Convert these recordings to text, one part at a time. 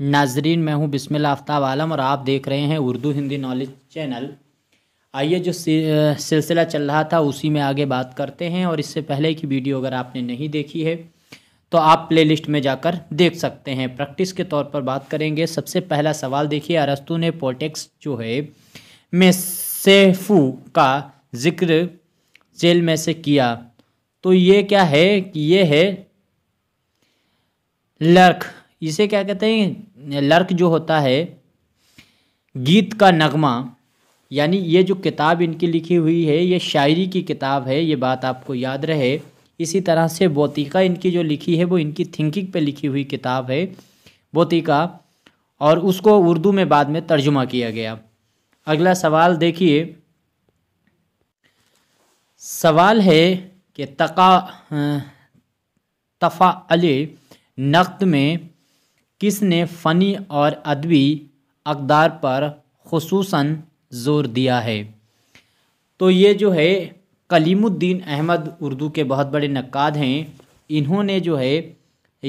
नाजरीन मैं हूँ बिस्मिल आफ्ताब आलम और आप देख रहे हैं उर्दू हिंदी नॉलेज चैनल आइए जो सिलसिला चल रहा था उसी में आगे बात करते हैं और इससे पहले की वीडियो अगर आपने नहीं देखी है तो आप प्लेलिस्ट में जाकर देख सकते हैं प्रैक्टिस के तौर पर बात करेंगे सबसे पहला सवाल देखिए अरस्तु ने पोटेक्स जो है में सेफू का जिक्र जेल में से किया तो ये क्या है कि ये है लर्क इसे क्या कहते हैं लर्क जो होता है गीत का नगमा यानी ये जो किताब इनकी लिखी हुई है ये शायरी की किताब है ये बात आपको याद रहे इसी तरह से बोतिका इनकी जो लिखी है वो इनकी थिंकिंग पे लिखी हुई किताब है बोतिका और उसको उर्दू में बाद में तर्जुमा किया गया अगला सवाल देखिए सवाल है कि तका तफ़ा नक़्द में किसने फ़नी और अदबी अकदार पर खसूस ज़ोर दिया है तो ये जो है कलीमुद्दीन अहमद उर्दू के बहुत बड़े नक्काद हैं इन्होंने जो है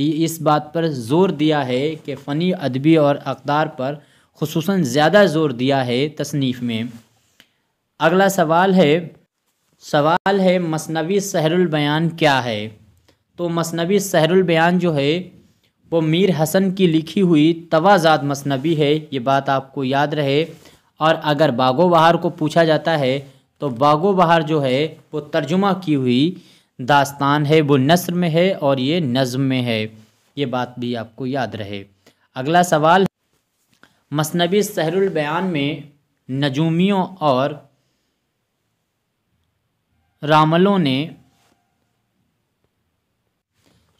इस बात पर ज़ोर दिया है कि फ़नी अदबी और अकदार पर खसूस ज़्यादा ज़ोर दिया है तसनीफ़ में अगला सवाल है सवाल है मसनवी सहरुल बयान क्या है तो मसनवी सहरुल बयान जो है वो मीर हसन की लिखी हुई तवाजाद मसनबी है ये बात आपको याद रहे और अगर बागो बहार को पूछा जाता है तो बागो बहार जो है वो तर्जुमा की हुई दास्तान है वो नसर में है और ये नज़म में है ये बात भी आपको याद रहे अगला सवाल मसनबी बयान में नजूमियों और रामलों ने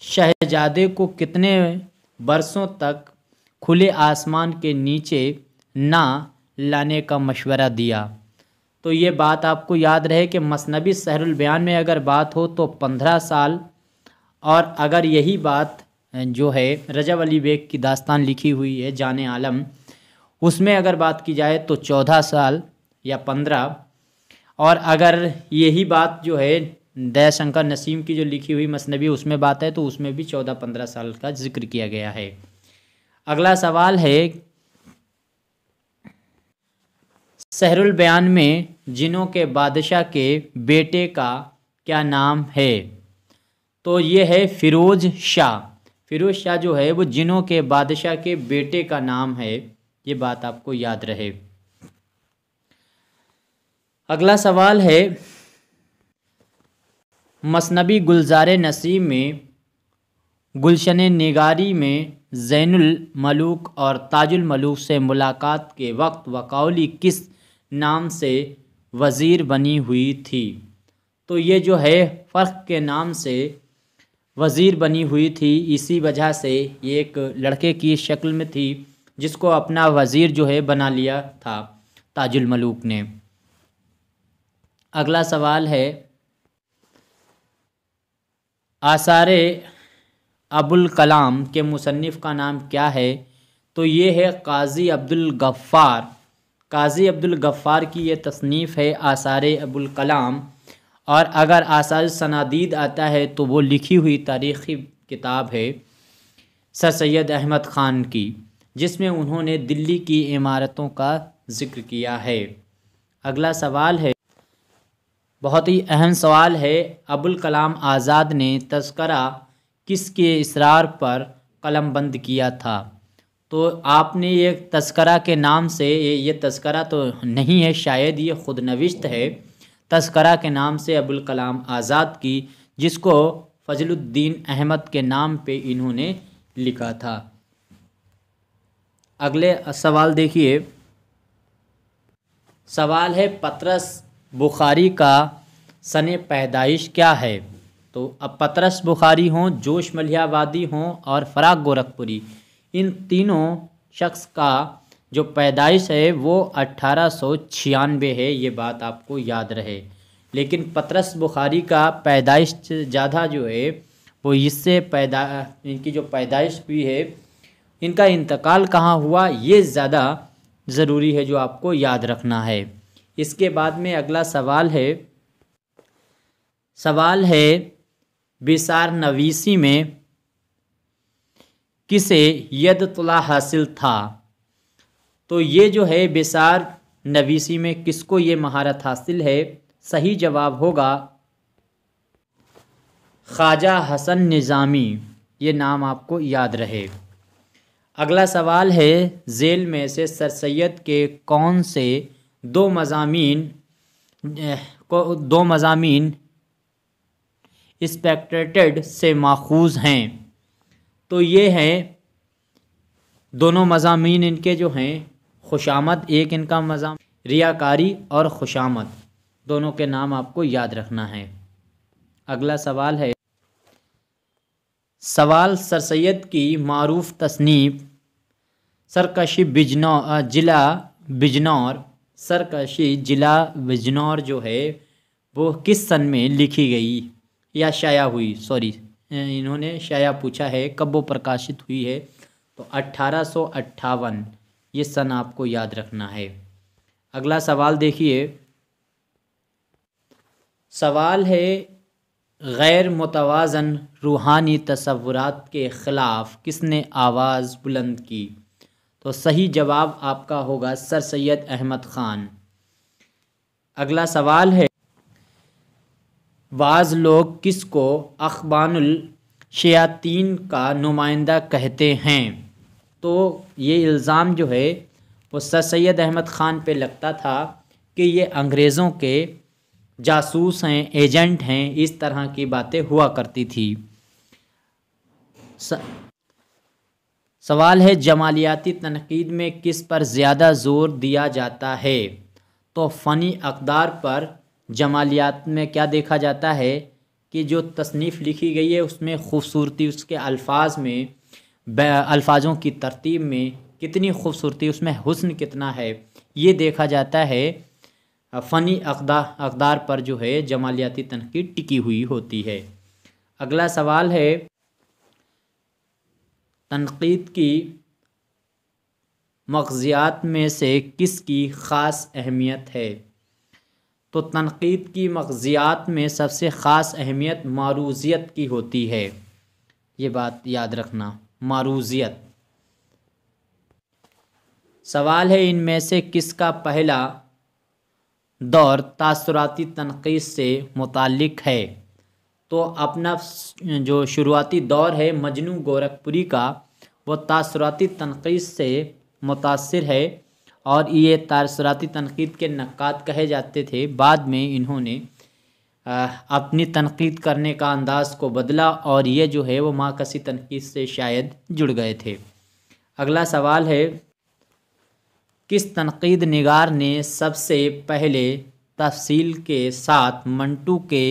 शहजादे को कितने वर्षों तक खुले आसमान के नीचे ना लाने का मशवरा दिया तो ये बात आपको याद रहे कि मसनबी सहरुल बयान में अगर बात हो तो पंद्रह साल और अगर यही बात जो है रजब अली बेग की दास्तान लिखी हुई है जान आलम उसमें अगर बात की जाए तो चौदह साल या पंद्रह और अगर यही बात जो है दयाशंकर नसीम की जो लिखी हुई मसनबी उसमें बात है तो उसमें भी चौदह पंद्रह साल का जिक्र किया गया है अगला सवाल है सहरुल बयान में जिनों के बादशाह के बेटे का क्या नाम है तो ये है फिरोज शाह फिरोज शाह जो है वो जिनों के बादशाह के बेटे का नाम है ये बात आपको याद रहे अगला सवाल है मसनबी गुलजार नसीम में गुलशन निगारी में ज़ैनमलूक और ताजुलमलूक से मुलाकात के वक्त वकाउली किस नाम से वज़ीर बनी हुई थी तो ये जो है फ़र्क के नाम से वज़ीर बनी हुई थी इसी वजह से ये एक लड़के की शक्ल में थी जिसको अपना वज़ीर जो है बना लिया था ताजुलमलूक ने अगला सवाल है आसार अबुल कलाम के मुसनफ़ का नाम क्या है तो ये है काजी अब्दुल गफ़ार काजी अब्दुल गफ़ार की ये तसनीफ़ है आसार अबुल कलाम और अगर आसार सनादीद आता है तो वो लिखी हुई तारीख़ी किताब है सर सैद अहमद ख़ान की जिसमें उन्होंने दिल्ली की इमारतों का ज़िक्र किया है अगला सवाल है बहुत ही अहम सवाल है अबुल कलाम आज़ाद ने तस्करा किसके इसरार पर कलम बंद किया था तो आपने ये तस्करा के नाम से ये ये तस्करा तो नहीं है शायद ये खुद नविश्त है तस्करा के नाम से अबुल कलाम आज़ाद की जिसको फजलुद्दीन अहमद के नाम पे इन्होंने लिखा था अगले सवाल देखिए सवाल है पत्रस बुखारी का सन पैदाइश क्या है तो अब पतरस बुखारी हों जोश मलियावादी हों और फराग गोरखपुरी इन तीनों शख्स का जो पैदाइश है वो अट्ठारह सौ छियानवे है ये बात आपको याद रहे लेकिन पतरस बुखारी का पैदाइश ज़्यादा जो है वो इससे पैदा इनकी जो पैदाइश हुई है इनका इंतकाल कहाँ हुआ ये ज़्यादा ज़रूरी है जो आपको याद रखना है इसके बाद में अगला सवाल है सवाल है बिसार नवीसी में किसे यद तला हासिल था तो ये जो है बिसार नवीसी में किसको ये महारत हासिल है सही जवाब होगा ख्वाजा हसन निज़ामी ये नाम आपको याद रहे अगला सवाल है जेल में से सर सैद के कौन से दो मजामी को दो मजामी इस्पेक्ट्रेटेड से माखूज हैं तो ये हैं दोनों मजामी इनके जो हैं खुशामद एक इनका मजाम रियाकारी और खुशामद दोनों के नाम आपको याद रखना है अगला सवाल है सवाल सर सैद की मरूफ तसनीफ सरकशी बिजनौ जिला बिजनौर सरकशी जिला बिजनौर जो है वो किस सन में लिखी गई या शाया हुई सॉरी इन्होंने शाया पूछा है कब वो प्रकाशित हुई है तो अट्ठारह ये सन आपको याद रखना है अगला सवाल देखिए सवाल है गैर मुतवाजन रूहानी तस्वुरात के ख़िलाफ़ किसने आवाज़ बुलंद की तो सही जवाब आपका होगा सर सैयद अहमद ख़ान अगला सवाल है बाज़ लोग किसको अखबानुल शयातीन का नुमाइंदा कहते हैं तो ये इल्ज़ाम जो है वो सर सैद अहमद ख़ान पे लगता था कि ये अंग्रेज़ों के जासूस हैं एजेंट हैं इस तरह की बातें हुआ करती थी सवाल है जमालियाती तनकीद में किस पर ज़्यादा ज़ोर दिया जाता है तो फ़नी अकदार पर जमालियात में क्या देखा जाता है कि जो तसनीफ़ लिखी गई है उसमें खूबसूरती उसके अल्फाज में अल्फाजों की तरतीब में कितनी खूबसूरती उसमें हुस्न कितना है ये देखा जाता है फ़नी अकदा अकदार पर जो है जमालियाती तनकीद टिकी हुई होती है अगला सवाल है तनक़ीद की मगजियात में से किस की ख़ास अहमियत है तो तनक़ीद की मगजियात में सबसे ख़ास अहमियत मारूज़ियत की होती है ये बात याद रखना मारूज़ियत सवाल है इनमें से किसका पहला दौर तासराती तनक़ीद से मुतक़ है तो अपना जो शुरुआती दौर है मजनू गोरखपुरी का वो तासराती तनकीद से मुतासर है और ये तासराती तनकीद के नक़ाद कहे जाते थे बाद में इन्होंने अपनी तनकीद करने का अंदाज़ को बदला और ये जो है वो माकसी तनकीद से शायद जुड़ गए थे अगला सवाल है किस तनकीद निगार ने सबसे पहले तफसील के साथ मंटू के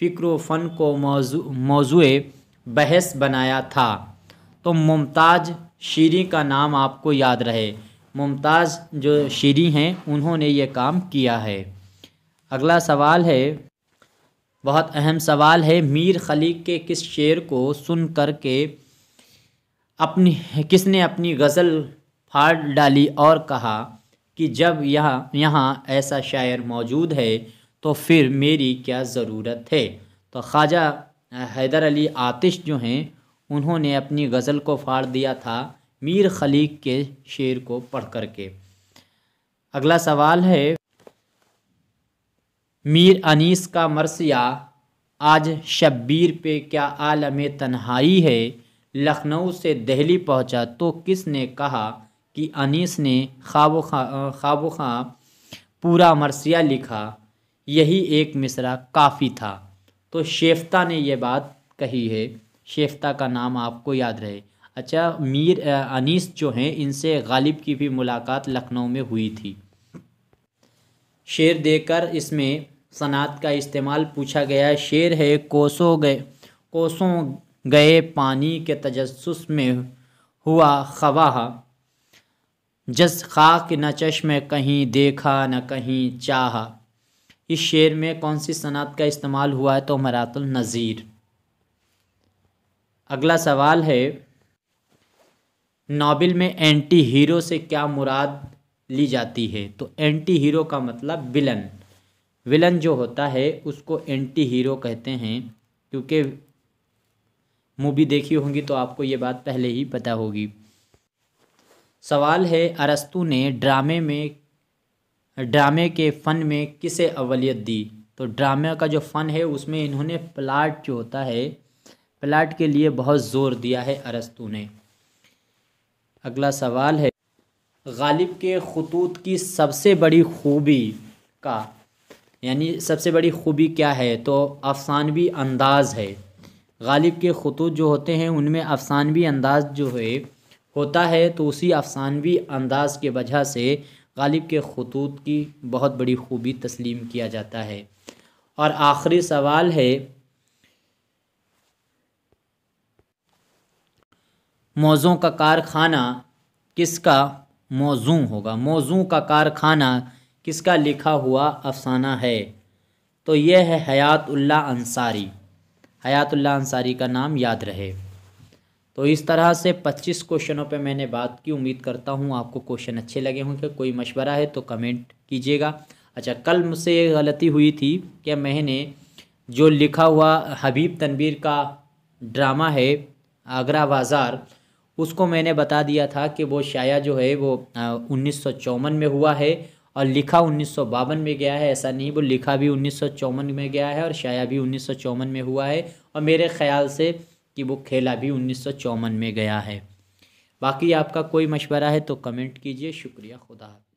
फ़िक्र फ़न को मौजू मौजु बहस बनाया था तो मुमताज़ शीरी का नाम आपको याद रहे मुमताज़ जो शीरी हैं उन्होंने ये काम किया है अगला सवाल है बहुत अहम सवाल है मीर खलीक के किस शेर को सुन कर के अपनी किसने अपनी गज़ल फाड़ डाली और कहा कि जब यह यहाँ ऐसा शायर मौजूद है तो फिर मेरी क्या ज़रूरत है तो ख्वाजा हैदर अली आतिश जो हैं उन्होंने अपनी गज़ल को फाड़ दिया था मीर खलीक के शेर को पढ़ कर के अगला सवाल है मीर अनीस का मरसिया आज शब्बीर पे क्या आलम तन्हाई है लखनऊ से दिल्ली पहुंचा तो किसने कहा कि अनीस ने खाबो खा खाबो खां पूरा मरसिया लिखा यही एक मिसरा काफ़ी था तो शेफ्ता ने यह बात कही है शेफ्ता का नाम आपको याद रहे अच्छा मीर अनीस जो हैं इनसे गालिब की भी मुलाकात लखनऊ में हुई थी शेर देकर इसमें सनात का इस्तेमाल पूछा गया शेर है कोसों गए कोसों गए पानी के तजस में हुआ ख़वाहा जस खाक न चश्म कहीं देखा न कहीं चाहा इस शेर में कौन सी सनात का इस्तेमाल हुआ है तो मरातुल नज़ीर अगला सवाल है नावल में एंटी हीरो से क्या मुराद ली जाती है तो एंटी हीरो का मतलब विलन विलन जो होता है उसको एंटी हीरो कहते हैं क्योंकि मूवी देखी होगी तो आपको ये बात पहले ही पता होगी सवाल है अरस्तु ने ड्रामे में ड्रामे के फ़न में किसे अवलियत दी तो ड्रामे का जो फ़न है उसमें इन्होंने प्लाट जो होता है प्लाट के लिए बहुत ज़ोर दिया है अरस्तु ने अगला सवाल है गालिब के खतूत की सबसे बड़ी खूबी का यानी सबसे बड़ी खूबी क्या है तो अफसानवी अंदाज़ है गालिब के खतूत जो होते हैं उनमें अफसानवी अंदाज़ जो है होता है तो उसी अफसानवी अंदाज़ के वजह से गालिब के खतूत की बहुत बड़ी खूबी तस्लीम किया जाता है और आखिरी सवाल है मौज़ों का कारखाना किसका मौजू होगा मौजू का कारखाना किसका लिखा हुआ अफसाना है तो यह है हयातुल्ला अंसारी हयातुल्ला अंसारी का नाम याद रहे तो इस तरह से 25 क्वेश्चनों पे मैंने बात की उम्मीद करता हूँ आपको क्वेश्चन अच्छे लगे होंगे कोई मशवरा है तो कमेंट कीजिएगा अच्छा कल मुझसे ये गलती हुई थी कि मैंने जो लिखा हुआ हबीब तनवीर का ड्रामा है आगरा बाज़ार उसको मैंने बता दिया था कि वो शाया जो है वो उन्नीस में हुआ है और लिखा उन्नीस में गया है ऐसा नहीं वो लिखा भी उन्नीस में गया है और शाया भी उन्नीस में हुआ है और मेरे ख़्याल से कि वो खेला भी उन्नीस में गया है बाकी आपका कोई मशवरा है तो कमेंट कीजिए शुक्रिया खुदा